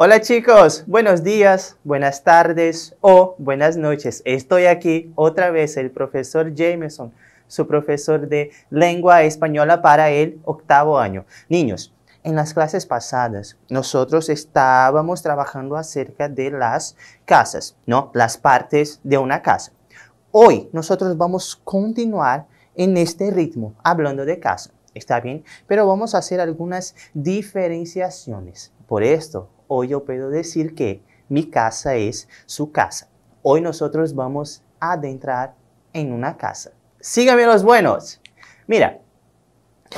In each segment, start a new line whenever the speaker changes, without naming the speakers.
Hola chicos, buenos días, buenas tardes o buenas noches. Estoy aquí otra vez el profesor Jameson, su profesor de lengua española para el octavo año. Niños, en las clases pasadas nosotros estábamos trabajando acerca de las casas, ¿no? Las partes de una casa. Hoy nosotros vamos a continuar en este ritmo hablando de casa. Está bien, pero vamos a hacer algunas diferenciaciones. Por esto, Hoy yo puedo decir que mi casa es su casa. Hoy nosotros vamos a adentrar en una casa. Síganme los buenos. Mira,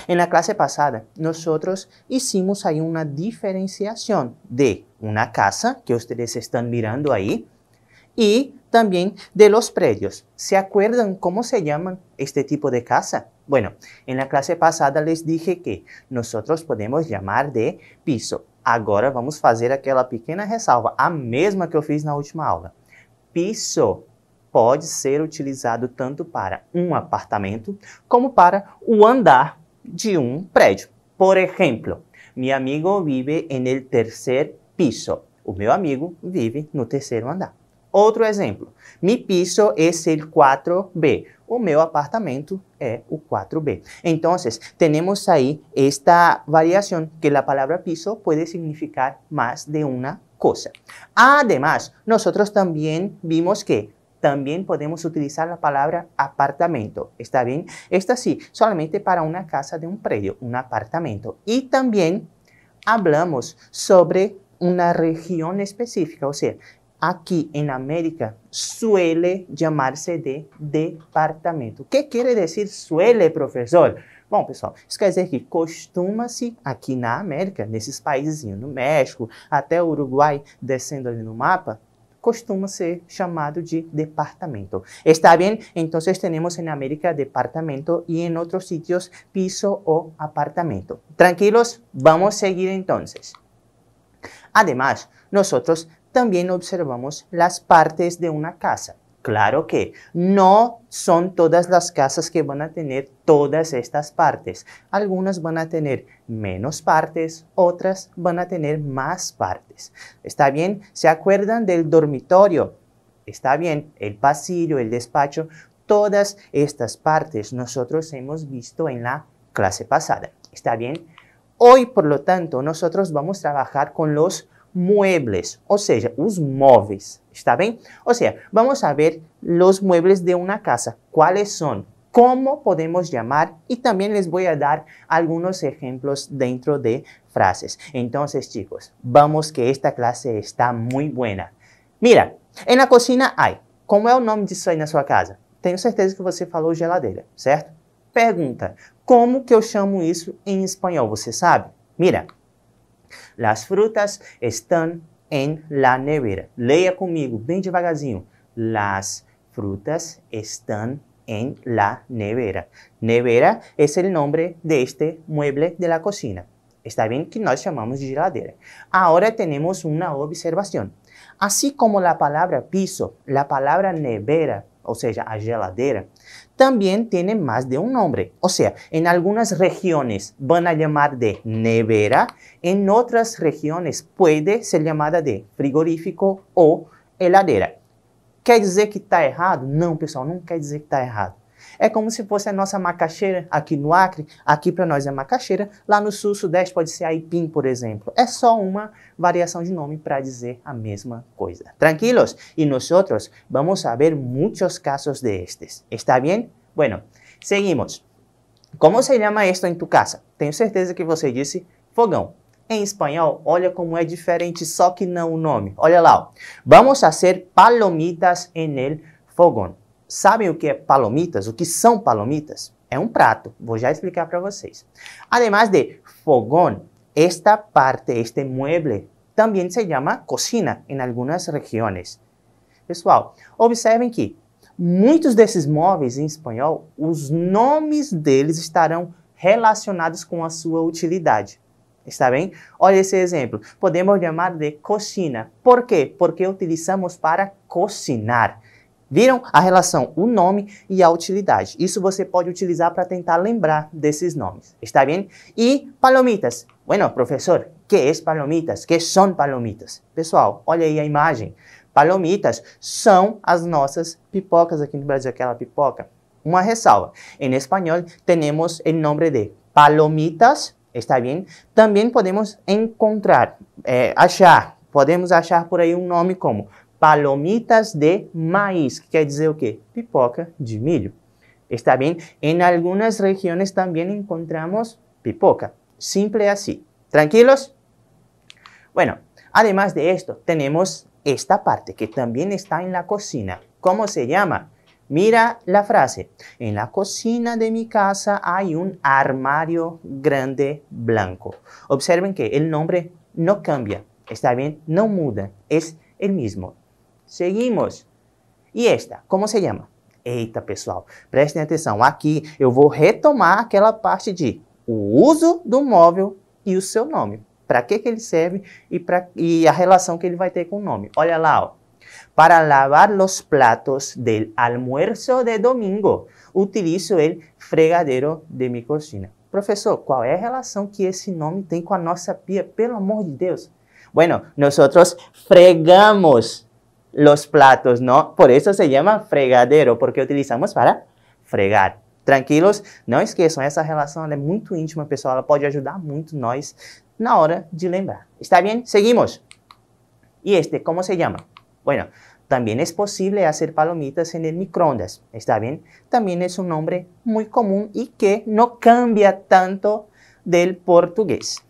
en la clase pasada nosotros hicimos ahí una diferenciación de una casa que ustedes están mirando ahí y también de los predios. ¿Se acuerdan cómo se llaman este tipo de casa? Bueno, en la clase pasada les dije que nosotros podemos llamar de piso Agora vamos fazer aquela pequena ressalva, a mesma que eu fiz na última aula. Piso pode ser utilizado tanto para um apartamento como para o andar de um prédio. Por exemplo, meu amigo vive en el tercer piso. O meu amigo vive no terceiro andar. Otro ejemplo, Mi piso es el 4B. O mi apartamento es el 4B. Entonces, tenemos ahí esta variación que la palabra piso puede significar más de una cosa. Además, nosotros también vimos que también podemos utilizar la palabra apartamento. ¿Está bien? Esta sí, solamente para una casa de un predio, un apartamento. Y también hablamos sobre una región específica, o sea, aqui em América, suele chamar-se de departamento. O que quer dizer suele, professor? Bom, pessoal, isso quer dizer que costuma-se aqui na América, nesses países, no México, até o Uruguai, descendo ali no mapa, costuma ser chamado de departamento. Está bem? Então, temos em América departamento e em outros sítios piso ou apartamento. Tranquilos? Vamos seguir então. Además, nosotros también observamos las partes de una casa. Claro que no son todas las casas que van a tener todas estas partes. Algunas van a tener menos partes, otras van a tener más partes. ¿Está bien? ¿Se acuerdan del dormitorio? Está bien, el pasillo, el despacho, todas estas partes nosotros hemos visto en la clase pasada. ¿Está bien? Hoy, por lo tanto, nosotros vamos a trabajar con los muebles, ou seja, os móveis, está bem? Ou seja, vamos saber os muebles de uma casa, quais são, como podemos chamar e também les voy a dar alguns exemplos dentro de frases. Então, chicos, vamos que esta classe está muito boa. Mira, na la cocina Como é o nome disso aí na sua casa? Tenho certeza que você falou geladeira, certo? Pergunta: como que eu chamo isso em espanhol? Você sabe? Mira, Las frutas estão em la nevera. Leia comigo, bem devagarzinho. Las frutas estão en la nevera. Nevera é o nome de este mueble de la cocina. Está bem que chamamos de geladeira. Agora temos uma observação. Assim como a palavra piso, a palavra nevera, ou seja, a geladeira, también tiene más de un nombre. O sea, en algunas regiones van a llamar de nevera, en otras regiones puede ser llamada de frigorífico o heladera. Quer decir que está errado? No, pessoal, no quiere decir que está errado. É como se fosse a nossa macaxeira aqui no Acre. Aqui para nós é macaxeira. Lá no sul, sudeste pode ser aipim, por exemplo. É só uma variação de nome para dizer a mesma coisa. Tranquilos. E nós vamos saber ver muitos casos de estes. Está bem? Bueno, seguimos. Como se chama isto em tu casa? Tenho certeza que você disse fogão. Em espanhol, olha como é diferente, só que não o nome. Olha lá. Ó. Vamos fazer palomitas en el fogón. Sabem o que é palomitas? O que são palomitas? É um prato, vou já explicar para vocês. Ademais de fogão, esta parte, este mueble, também se chama cocina em algumas regiões. Pessoal, observem que muitos desses móveis em espanhol, os nomes deles estarão relacionados com a sua utilidade. Está bem? Olha esse exemplo. Podemos chamar de cocina. Por quê? Porque utilizamos para cocinar. Viram a relação o nome e a utilidade? Isso você pode utilizar para tentar lembrar desses nomes, está bem? E palomitas. Bueno, professor, que é palomitas? Que são palomitas? Pessoal, olha aí a imagem. Palomitas são as nossas pipocas aqui no Brasil, aquela pipoca. Uma ressalva. Em espanhol, temos o nome de palomitas, está bem? Também podemos encontrar, é, achar, podemos achar por aí um nome como palomitas de maíz, que quiere decir? o Pipoca de milho. Está bien, en algunas regiones también encontramos pipoca, simple así. ¿Tranquilos? Bueno, además de esto, tenemos esta parte que también está en la cocina. ¿Cómo se llama? Mira la frase. En la cocina de mi casa hay un armario grande blanco. Observen que el nombre no cambia, ¿está bien? No muda, es el mismo. Seguimos. E esta, como se chama? Eita, pessoal, prestem atenção. Aqui eu vou retomar aquela parte de o uso do móvel e o seu nome. Para que, que ele serve e, pra, e a relação que ele vai ter com o nome. Olha lá, ó. Para lavar os platos del almuerzo de domingo, utilizo o fregadero de minha cocina. Professor, qual é a relação que esse nome tem com a nossa pia? Pelo amor de Deus. Bueno, nós fregamos los platos, ¿no? Por eso se llama fregadero, porque utilizamos para fregar. Tranquilos, no no esqueçam, esa relação é muito íntima, pessoal, ela pode ajudar muito nós na hora de lembrar. Está bien? Seguimos. ¿Y este, cómo se llama? Bueno, También es posible hacer palomitas en el microondas, ¿está bien? También es un nombre muy común y que no cambia tanto del portugués.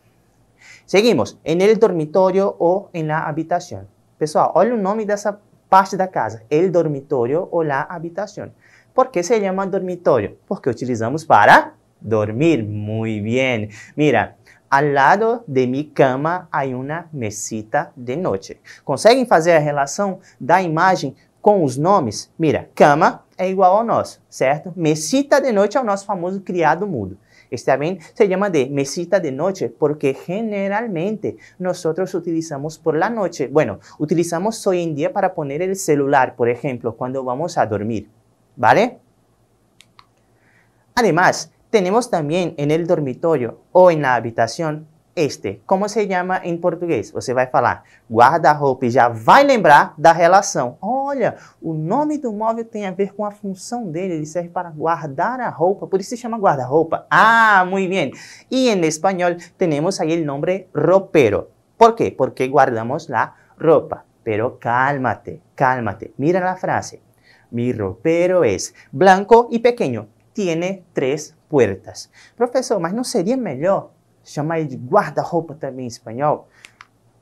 Seguimos, en el dormitorio o en la habitación. Pessoal, olha o nome dessa parte da casa. El dormitório ou la habitación. Por que se chama dormitório? Porque utilizamos para dormir. Muy bien. Mira, al lado de mi cama hay una mesita de noite. Conseguem fazer a relação da imagem com os nomes? Mira, cama é igual ao nosso, certo? Mesita de noite é o nosso famoso criado mudo. Este también se llama de mesita de noche porque generalmente nosotros utilizamos por la noche, bueno, utilizamos hoy en día para poner el celular, por ejemplo, cuando vamos a dormir, ¿vale? Además, tenemos también en el dormitorio o en la habitación este. Como se chama em português? Você vai falar guarda-roupa e já vai lembrar da relação. Olha, o nome do móvel tem a ver com a função dele, ele serve para guardar a roupa, por isso se chama guarda-roupa. Ah, muito bem. E em espanhol temos aí o nome ropero. Por quê? Porque guardamos a roupa. Pero cálmate, cálmate. Mira a frase. Mi ropero es blanco y pequeño. Tiene tres puertas. Professor, mas não seria melhor Chama de guarda-roupa também em espanhol.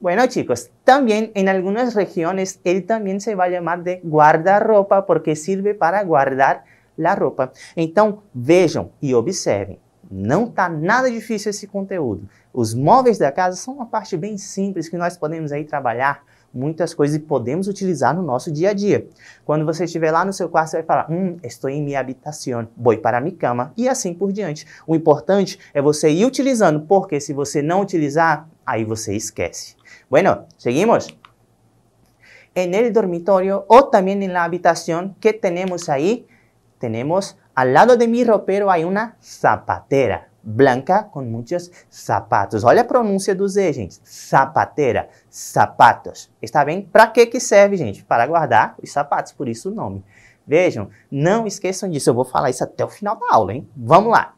Bueno, chicos, também em algumas regiões ele também se vai chamar de guarda-roupa porque sirve para guardar a roupa. Então, vejam e observem. Não está nada difícil esse conteúdo. Os móveis da casa são uma parte bem simples que nós podemos aí trabalhar muitas coisas e podemos utilizar no nosso dia a dia. Quando você estiver lá no seu quarto, você vai falar: Hum, estou em minha habitação, vou para minha cama, e assim por diante. O importante é você ir utilizando, porque se você não utilizar, aí você esquece. Bueno, seguimos. En el dormitorio o también en la habitación que tenemos ahí, tenemos al lado de mi ropero hay una zapatera blanca com muitos sapatos. Olha a pronúncia do Z, gente. Sapateira, sapatos. Está bem? Para que que serve, gente? Para guardar os sapatos, por isso o nome. Vejam, não esqueçam disso. Eu vou falar isso até o final da aula, hein? Vamos lá.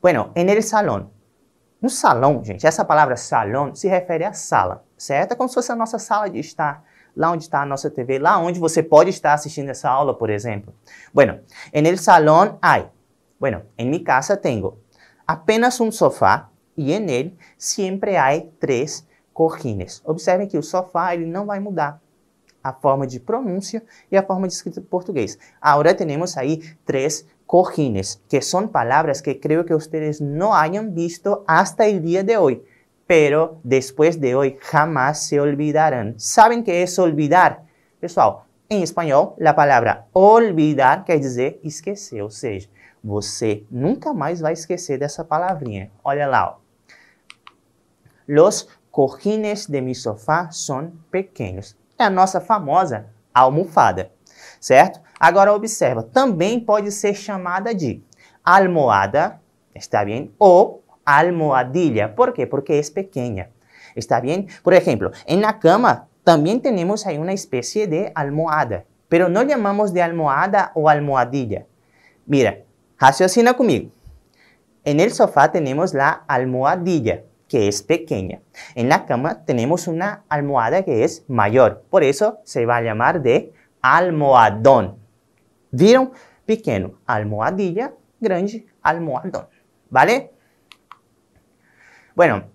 Bueno, en el salón. No salão, gente, essa palavra salão se refere à sala, certo? É como se fosse a nossa sala de estar, lá onde está a nossa TV, lá onde você pode estar assistindo essa aula, por exemplo. Bueno, en el salón hay Bueno, en mi casa tengo apenas un sofá y en él siempre hay tres cojines. Observen que el sofá no va a mudar a forma de pronuncia y e a forma de escrita em portugués. Ahora tenemos ahí tres cojines, que son palabras que creo que ustedes no hayan visto hasta el día de hoy. pero después de hoy jamás se olvidarán. ¿Saben qué es olvidar? Pessoal, en em español la palabra olvidar quiere decir esquecer, o sea... Você nunca mais vai esquecer dessa palavrinha. Olha lá. Ó. Los de mi sofá são pequenos. É a nossa famosa almofada, certo? Agora observa, também pode ser chamada de almohada, está bem? Ou almohadilha. Por quê? Porque é pequena. ¿Está bem? Por exemplo, em na cama também temos aí uma espécie de almohada, pero não chamamos de almohada ou almohadilha. Mira, Raciocina conmigo. En el sofá tenemos la almohadilla, que es pequeña. En la cama tenemos una almohada que es mayor. Por eso se va a llamar de almohadón. ¿Vieron? pequeño, almohadilla, grande, almohadón. ¿Vale? Bueno,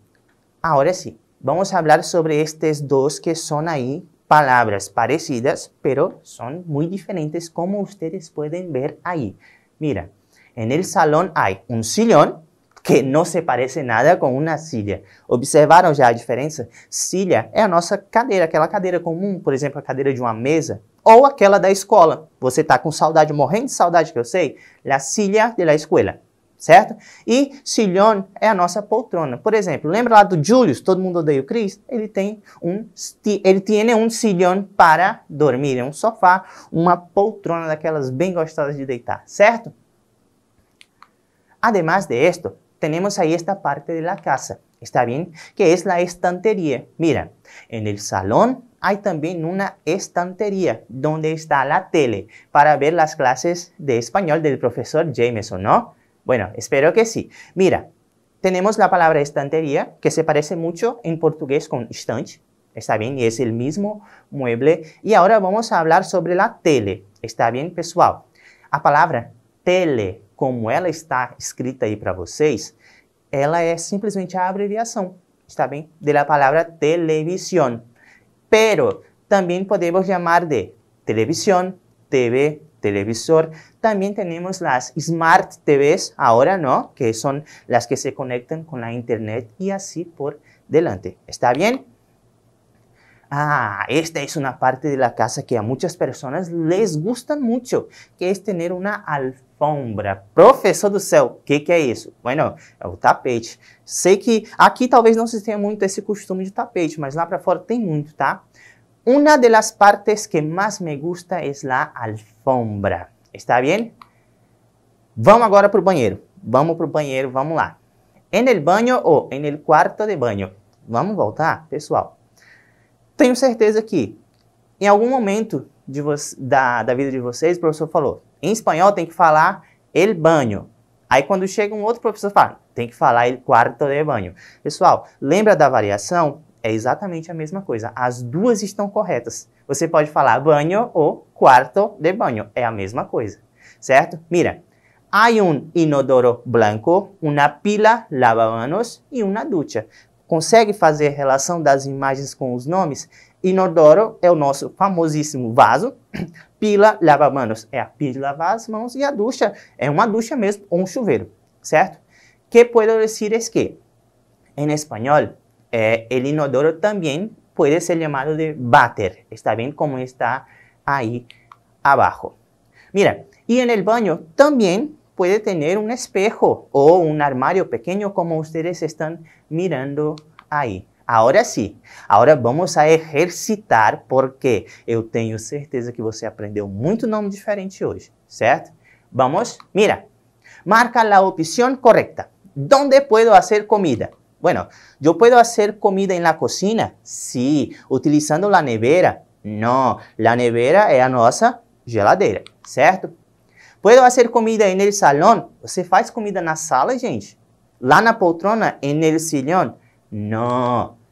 ahora sí, vamos a hablar sobre estos dos que son ahí palabras parecidas, pero son muy diferentes como ustedes pueden ver ahí. Mira, En el salón hay un sillón que não se parece nada com uma silha. Observaram já a diferença? Silha é a nossa cadeira, aquela cadeira comum, por exemplo, a cadeira de uma mesa, ou aquela da escola. Você está com saudade, morrendo de saudade, que eu sei? La silla de la escuela, certo? E sillón é a nossa poltrona. Por exemplo, lembra lá do Julius, todo mundo odeia o Chris? Ele tem um, ele tiene um sillón para dormir, é um sofá, uma poltrona daquelas bem gostosas de deitar, certo? Además de esto, tenemos ahí esta parte de la casa, ¿está bien? Que es la estantería. Mira, en el salón hay también una estantería donde está la tele para ver las clases de español del profesor Jameson, ¿no? Bueno, espero que sí. Mira, tenemos la palabra estantería que se parece mucho en portugués con estante, ¿está bien? Y es el mismo mueble. Y ahora vamos a hablar sobre la tele, ¿está bien, pessoal? A palabra tele, como ella está escrita ahí para vocês, ella es simplemente a abreviación, está bien?, De la palabra televisión. Pero también podemos llamar de televisión, TV, televisor. También tenemos las Smart TVs, ahora no, que son las que se conectan con la Internet y así por delante. ¿Está bien? Ah, esta es una parte de la casa que a muchas personas les gustan mucho, que es tener una alfombra Alfombra, Professor do céu, o que, que é isso? Mas não, é o tapete. Sei que aqui talvez não se tenha muito esse costume de tapete, mas lá para fora tem muito, tá? Uma das partes que mais me gusta é a alfombra. Está bem? Vamos agora para o banheiro. Vamos para o banheiro, vamos lá. En el banho ou en el quarto de banho. Vamos voltar, pessoal? Tenho certeza que em algum momento de da, da vida de vocês, o professor falou em espanhol tem que falar el banho. Aí quando chega um outro professor fala, tem que falar el quarto de banho. Pessoal, lembra da variação? É exatamente a mesma coisa. As duas estão corretas. Você pode falar banho ou quarto de banho. É a mesma coisa, certo? Mira, hay um inodoro blanco, uma pila lavamanos e uma ducha. Consegue fazer relação das imagens com os nomes? Inodoro é o nosso famosíssimo vaso. pila lava-manos é a y de lavar as e a ducha Es una ducha mismo o um chuveiro, ¿cierto? Que puedo decir es que en español eh, el inodoro también puede ser llamado de váter, está bien como está ahí abajo. Mira, y en el baño también puede tener un espejo o un armario pequeño como ustedes están mirando ahí. Agora sim, agora vamos a exercitar, porque eu tenho certeza que você aprendeu muito nome diferente hoje, certo? Vamos, mira, marca a opção correta. Onde puedo fazer comida? Bueno, eu posso fazer comida na cocina? Sim, sí. utilizando a nevera? Não, a nevera é a nossa geladeira, certo? Puedo fazer comida no salão? Você faz comida na sala, gente? Lá na poltrona, no sillón? Não.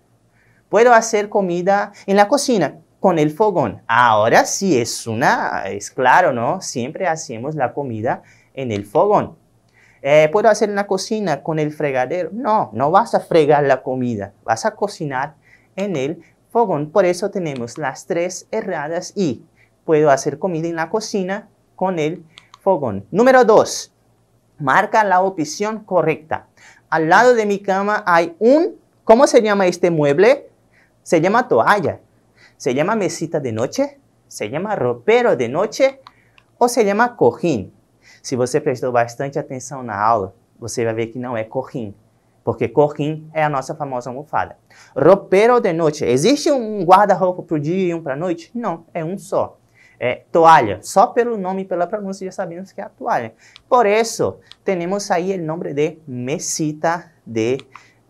Puedo hacer comida en la cocina con el fogón. Ahora sí es una, es claro, ¿no? Siempre hacemos la comida en el fogón. Eh, ¿Puedo hacer en la cocina con el fregadero? No, no vas a fregar la comida, vas a cocinar en el fogón. Por eso tenemos las tres erradas y puedo hacer comida en la cocina con el fogón. Número dos, marca la opción correcta. Al lado de mi cama hay un, ¿cómo se llama este mueble? se llama toalla, se llama mesita de noche, se llama ropero de noche ou se llama cojín. Se você prestou bastante atenção na aula, você vai ver que não é cojín, porque cojín é a nossa famosa almofada. Ropero de noite. Existe um guarda-roupa para o dia e um para a noite? Não, é um só. É toalha. Só pelo nome e pela pronúncia já sabemos que é a toalha. Por isso, temos aí o nome de mesita de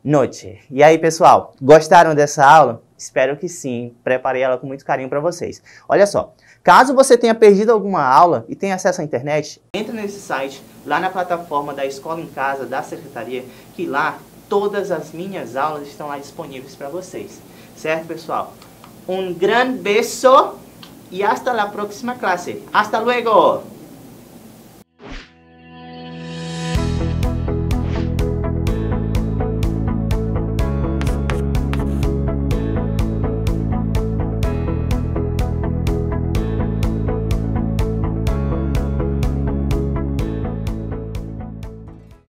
noite. E aí, pessoal, gostaram dessa aula? Espero que sim. Preparei ela com muito carinho para vocês. Olha só, caso você tenha perdido alguma aula e tenha acesso à internet, entre nesse site, lá na plataforma da Escola em Casa da Secretaria, que lá todas as minhas aulas estão lá disponíveis para vocês. Certo, pessoal? Um grande beijo e hasta a próxima classe. Hasta luego!